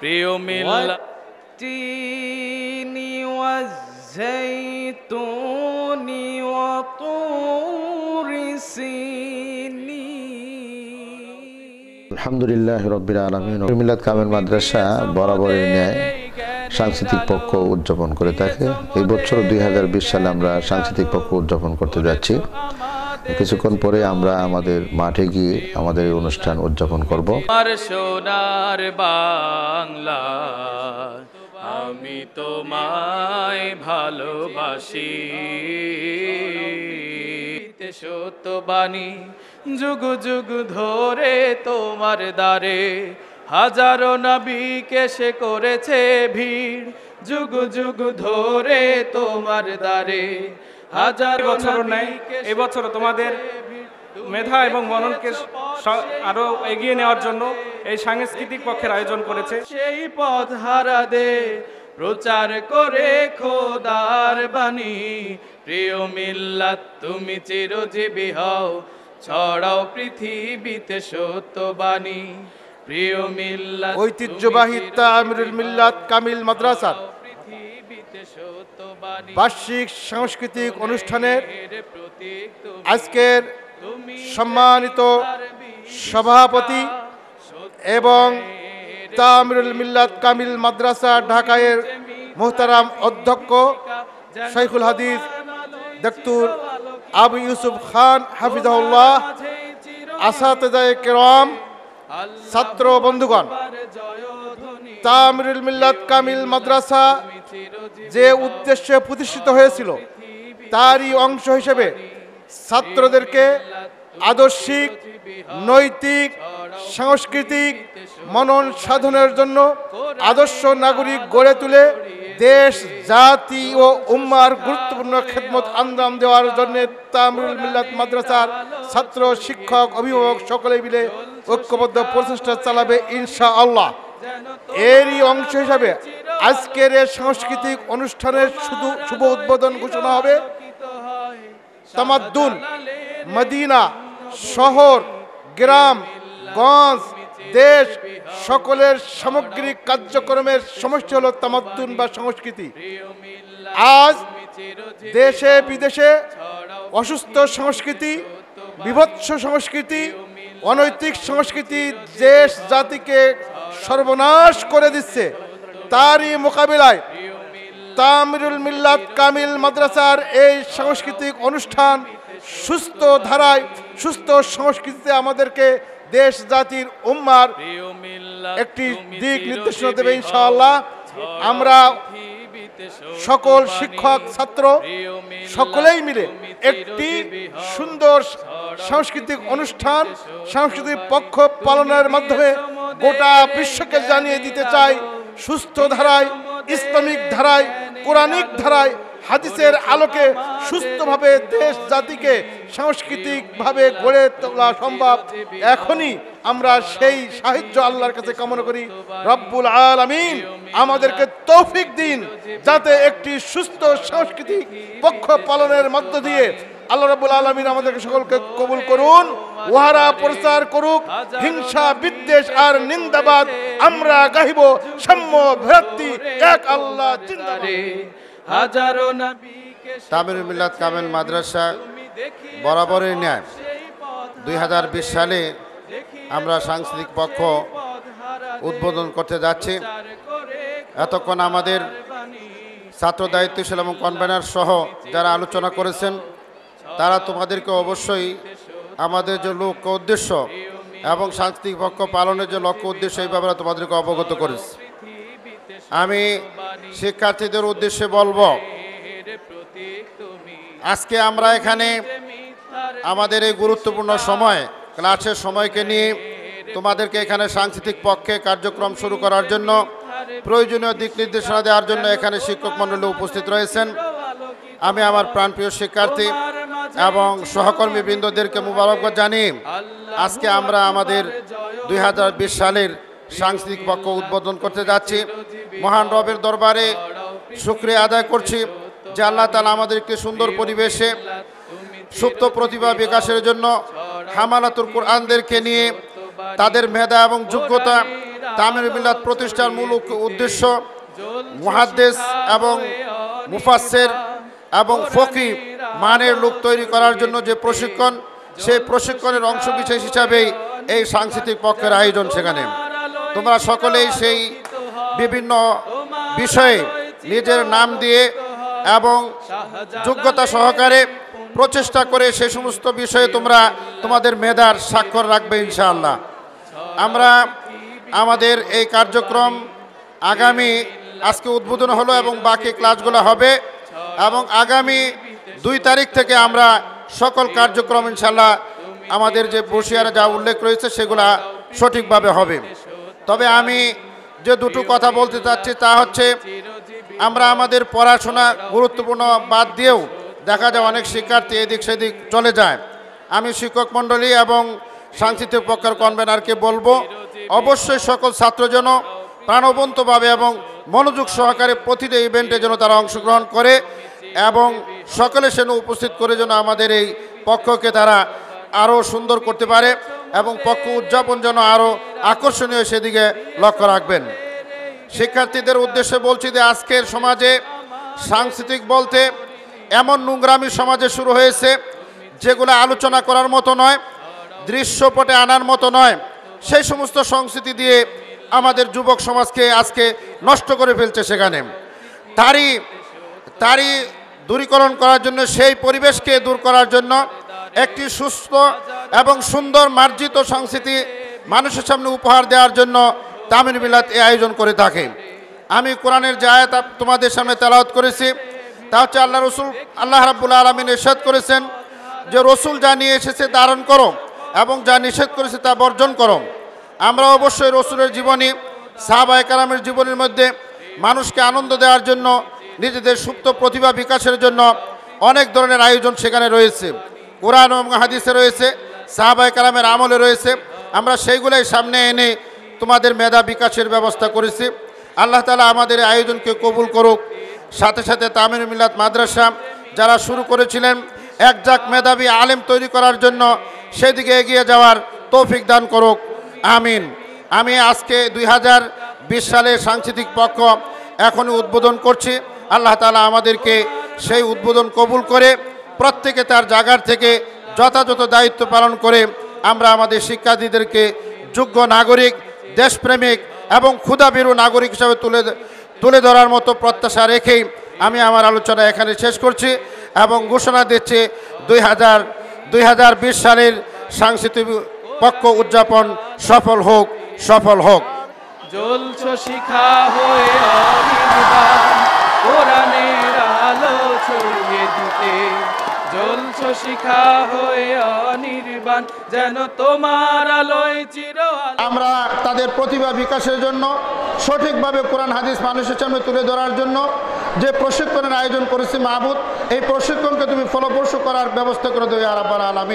প্রিয়ম والتين والزيتون وطور سينين الحمد لله رب মাদ্রাসা বরাবরই ন্যায় সাংস্কৃতিক পক্ষ উদযাপন করে থাকে এই বছর দুই সালে আমরা সাংস্কৃতিক পক্ষ উদযাপন করতে যাচ্ছি কিছুক্ষণ পরে আমরা আমাদের মাঠে গিয়ে আমাদের অনুষ্ঠান উদযাপন করব সোনার বাংলা আমি তোমায় ভালোবাসি সত্যবাণী যুগ যুগ ধরে তোমার দ্বারে হাজারো নবীকে কেসে করেছে ভিড় যুগ যুগ ধরে তোমার দ্বারে হাজার বছর নেই এবছর তোমাদের মেধা এবং মননকে আরো এগিয়ে নেওয়ার জন্য এই সাংস্কৃতিক পক্ষের আয়োজন করেছে সেই পথ হারা দে প্রচার করে খোদার বাণী প্রিয় মিল্লাত তুমি চিরজীবী হও ছড়াও পৃথিবীতে সত্য বাণী প্রিয় মিল্লাত ঐতিহ্যবাহী তামিরুল মিল্লাত কামিল মাদ্রাসা বার্ষিক সাংস্কৃতিক অনুষ্ঠানের আজকের সম্মানিত সভাপতি এবং তামিরুল মিল্লাত কামিল মাদ্রাসা ঢাকায়ের মোহতারাম অধ্যক্ষ শৈখুল হাদিস দেখতুর আবু ইউসুফ খান হাফিজাউল্লাহ আসাতজায় কেরাম ছাত্র বন্ধুগণ তামিরুল মিল্লাত কামিল মাদ্রাসা যে উদ্দেশ্যে প্রতিষ্ঠিত হয়েছিল তারই অংশ হিসেবে ছাত্রদেরকে আদর্শিক নৈতিক সাংস্কৃতিক মনন সাধনের জন্য আদর্শ নাগরিক গড়ে তুলে দেশ জাতি ও উম্মার গুরুত্বপূর্ণ খেদমত আন্দাম দেওয়ার জন্য তামরুল মিল্লাত মাদ্রাসার ছাত্র শিক্ষক অভিভাবক সকলে মিলে ঐক্যবদ্ধ প্রচেষ্টা চালাবে ইনশা আল্লাহ এরই অংশ হিসাবে আজকের এই সাংস্কৃতিক অনুষ্ঠানের শুধু শুভ উদ্বোধন ঘোষণা হবে তামাদ্দুন মদিনা শহর গ্রাম গঞ্জ দেশ সকলের সামগ্রিক কার্যক্রমের সমষ্টি হল তামাদ্দুন বা সংস্কৃতি আজ দেশে বিদেশে অসুস্থ সংস্কৃতি বিভৎস সংস্কৃতি অনৈতিক সংস্কৃতি দেশ জাতিকে সর্বনাশ করে দিচ্ছে তারই মোকাবিলায় তামিরুল মিল্লাত কামিল মাদ্রাসার এই সাংস্কৃতিক অনুষ্ঠান সুস্থ ধারায় সুস্থ সংস্কৃতিতে আমাদেরকে দেশ জাতির উম্মার একটি দিক নির্দেশনা দেবে ইনশাআল্লাহ আমরা সকল শিক্ষক ছাত্র সকলেই মিলে একটি সুন্দর সাংস্কৃতিক অনুষ্ঠান সাংস্কৃতিক পক্ষ পালনের মাধ্যমে গোটা বিশ্বকে জানিয়ে দিতে চাই সুস্থ ধারায় ইসলামিক ধারায় কোরআনিক ধারায় হাদিসের আলোকে সুস্থভাবে দেশ জাতিকে সাংস্কৃতিকভাবে গড়ে তোলা সম্ভব এখনই আমরা সেই সাহায্য আল্লাহর কাছে কামনা করি রব্বুল আমিন আমাদেরকে তৌফিক দিন যাতে একটি সুস্থ সাংস্কৃতিক পক্ষ পালনের মধ্য দিয়ে আল্লাহ রব্বুল আলমিন আমাদেরকে সকলকে কবুল করুন উহারা প্রচার করুক হিংসা বিদ্বেষ আর নিন্দাবাদ আমরা গাহিব সাম্য ভ্রাতৃ এক আল্লাহ তামিল মিল্লাত কামেল মাদ্রাসা বরাবরের ন্যায় দুই সালে আমরা সাংস্কৃতিক পক্ষ উদ্বোধন করতে যাচ্ছি এতক্ষণ আমাদের ছাত্র দায়িত্বশীল এবং কনভেনার সহ যারা আলোচনা করেছেন তারা তোমাদেরকে অবশ্যই আমাদের যে লক্ষ্য উদ্দেশ্য এবং সাংস্কৃতিক পক্ষ পালনের যে লক্ষ্য উদ্দেশ্য এই ব্যাপারে তোমাদেরকে অবগত করেছি আমি শিক্ষার্থীদের উদ্দেশ্যে বলবো আজকে আমরা এখানে আমাদের এই গুরুত্বপূর্ণ সময় ক্লাসের সময়কে নিয়ে তোমাদেরকে এখানে সাংস্কৃতিক পক্ষে কার্যক্রম শুরু করার জন্য প্রয়োজনীয় দিক নির্দেশনা দেওয়ার জন্য এখানে শিক্ষক মণ্ডলী উপস্থিত রয়েছেন আমি আমার প্রাণপ্রিয় শিক্ষার্থী এবং সহকর্মী বৃন্দদেরকে মুবারকবাদ জানিয়ে আজকে আমরা আমাদের দুই সালের সাংস্কৃতিক পক্ষ উদ্বোধন করতে যাচ্ছি মহান রবের দরবারে শুক্রিয়া আদায় করছি যে আল্লাহ তালা আমাদের একটি সুন্দর পরিবেশে সুপ্ত প্রতিভা বিকাশের জন্য হামালাতুর কোরআনদেরকে নিয়ে তাদের মেধা এবং যোগ্যতা তামিল মিল্লাত প্রতিষ্ঠার মূল উদ্দেশ্য মহাদ্দেশ এবং মুফাসের এবং ফকি মানের লোক তৈরি করার জন্য যে প্রশিক্ষণ সেই প্রশিক্ষণের অংশ বিশেষ হিসাবেই এই সাংস্কৃতিক পক্ষের আয়োজন সেখানে তোমরা সকলেই সেই বিভিন্ন বিষয়ে নিজের নাম দিয়ে এবং যোগ্যতা সহকারে প্রচেষ্টা করে সে সমস্ত বিষয়ে তোমরা তোমাদের মেধার স্বাক্ষর রাখবে ইনশাআল্লাহ আমরা আমাদের এই কার্যক্রম আগামী আজকে উদ্বোধন হলো এবং বাকি ক্লাসগুলো হবে এবং আগামী দুই তারিখ থেকে আমরা সকল কার্যক্রম ইনশাল্লাহ আমাদের যে বসিয়ারা যা উল্লেখ রয়েছে সেগুলা সঠিকভাবে হবে তবে আমি যে দুটো কথা বলতে চাচ্ছি তা হচ্ছে আমরা আমাদের পড়াশোনা গুরুত্বপূর্ণ বাদ দিয়েও দেখা যায় অনেক শিক্ষার্থী এদিক সেদিক চলে যায় আমি শিক্ষক মণ্ডলী এবং সাংস্কৃতিক পক্ষের কনভেনারকে বলবো অবশ্যই সকল ছাত্র যেন প্রাণবন্তভাবে এবং মনোযোগ সহকারে প্রতিটি ইভেন্টে যেন তারা অংশগ্রহণ করে এবং সকলে সেন উপস্থিত করে যেন আমাদের এই পক্ষকে তারা আরও সুন্দর করতে পারে এবং পক্ষ উদযাপন যেন আরও আকর্ষণীয় সেদিকে লক্ষ্য রাখবেন শিক্ষার্থীদের উদ্দেশ্যে বলছি যে আজকের সমাজে সাংস্কৃতিক বলতে এমন নোংরামি সমাজে শুরু হয়েছে যেগুলো আলোচনা করার মতো নয় দৃশ্যপটে আনার মতো নয় সেই সমস্ত সংস্কৃতি দিয়ে আমাদের যুবক সমাজকে আজকে নষ্ট করে ফেলছে সেখানে তারই তারই দূরীকরণ করার জন্য সেই পরিবেশকে দূর করার জন্য একটি সুস্থ এবং সুন্দর মার্জিত সংস্কৃতি মানুষের সামনে উপহার দেওয়ার জন্য তামিল মিলাত এ আয়োজন করে থাকে আমি কোরআনের জায়াত তোমাদের সামনে তেলাওত করেছি তা হচ্ছে আল্লাহ রসুল আল্লাহ রাবুল আলমিন নিষেধ করেছেন যে রসুল যা নিয়ে এসেছে ধারণ করো এবং যা নিষেধ করেছে তা বর্জন করো আমরা অবশ্যই রসুলের জীবনী সাহাবা একরামের জীবনের মধ্যে মানুষকে আনন্দ দেওয়ার জন্য নিজেদের সুপ্ত প্রতিভা বিকাশের জন্য অনেক ধরনের আয়োজন সেখানে রয়েছে কোরআন এবং হাদিসে রয়েছে সাহাবাই কালামের আমলে রয়েছে আমরা সেইগুলোই সামনে এনে তোমাদের মেধা বিকাশের ব্যবস্থা করেছি আল্লাহ তালা আমাদের আয়োজনকে কবুল করুক সাথে সাথে তামিল মিলাত মাদ্রাসা যারা শুরু করেছিলেন একজাক মেধাবী আলেম তৈরি করার জন্য সেদিকে এগিয়ে যাওয়ার তৌফিক দান করুক আমিন আমি আজকে দুই সালে সাংস্কৃতিক পক্ষ এখনই উদ্বোধন করছি আল্লাহ তালা আমাদেরকে সেই উদ্বোধন কবুল করে প্রত্যেকে তার জায়গার থেকে যথাযথ দায়িত্ব পালন করে আমরা আমাদের শিক্ষার্থীদেরকে যোগ্য নাগরিক দেশপ্রেমিক এবং ক্ষুদাবিরু নাগরিক হিসাবে তুলে তুলে ধরার মতো প্রত্যাশা রেখেই আমি আমার আলোচনা এখানে শেষ করছি এবং ঘোষণা দিচ্ছে দুই হাজার দুই হাজার বিশ সালের সাংস্কৃতিক পক্ষ উদযাপন সফল হোক সফল হোক জ্বলছ শিখা হয়ে শিখা হয়ে যেন তোমার আমরা তাদের প্রতিভা বিকাশের জন্য সঠিকভাবে কোরআন হাদিস মানুষের সামনে তুলে ধরার জন্য যে প্রশিক্ষণের আয়োজন করেছি মাহবুদ এই প্রশিক্ষণকে তুমি ফলপ্রসূ করার ব্যবস্থা করে দেবে আর আবার আলামী